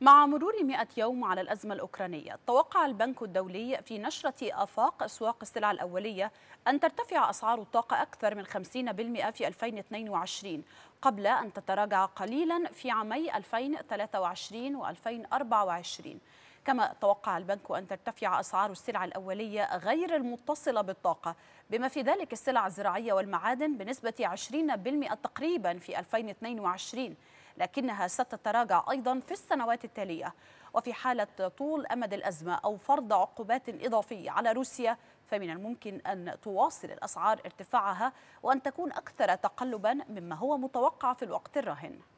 مع مرور 100 يوم على الأزمة الأوكرانية توقع البنك الدولي في نشرة أفاق أسواق السلع الأولية أن ترتفع أسعار الطاقة أكثر من 50% في 2022 قبل أن تتراجع قليلا في عامي 2023 و2024 كما توقع البنك أن ترتفع أسعار السلع الأولية غير المتصلة بالطاقة بما في ذلك السلع الزراعية والمعادن بنسبة 20% تقريبا في 2022 لكنها ستتراجع أيضا في السنوات التالية وفي حالة طول أمد الأزمة أو فرض عقوبات إضافية على روسيا فمن الممكن أن تواصل الأسعار ارتفاعها وأن تكون أكثر تقلبا مما هو متوقع في الوقت الراهن